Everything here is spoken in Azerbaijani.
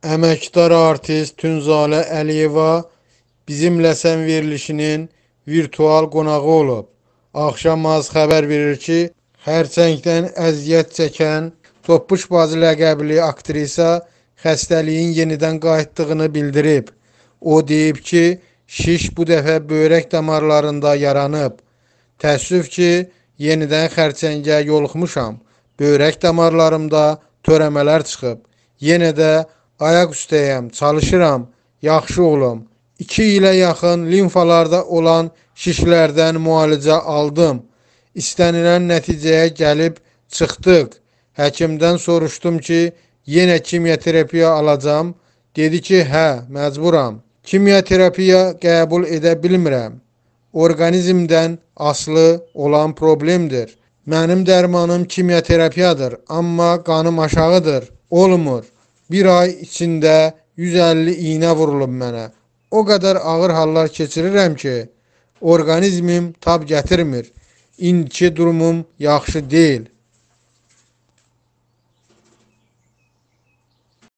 əməkdar artist Tünzalə Əliyeva bizimlə sən verilişinin virtual qonağı olub. Axşam az xəbər verir ki, xərçəngdən əziyyət çəkən Toppuş bacı ləqəbli aktrisa xəstəliyin yenidən qayıtdığını bildirib. O deyib ki, şiş bu dəfə böyrək damarlarında yaranıb. Təəssüf ki, yenidən xərçəngə yoluxmuşam. Böyrək damarlarımda törəmələr çıxıb. Yenə də Ayaq üstəyəm, çalışıram, yaxşı oğlum. 2 ilə yaxın limfalarda olan şişlərdən müalicə aldım. İstənilən nəticəyə gəlib çıxdıq. Həkimdən soruşdum ki, yenə kimya terapiya alacam. Dedi ki, hə, məcburam. Kimya terapiya qəbul edə bilmirəm. Orqanizmdən aslı olan problemdir. Mənim dərmanım kimya terapiyadır, amma qanım aşağıdır. Olmur. Bir ay içində 150 iynə vurulub mənə. O qədər ağır hallar keçirirəm ki, orqanizmim tab gətirmir. İndiki durumum yaxşı deyil.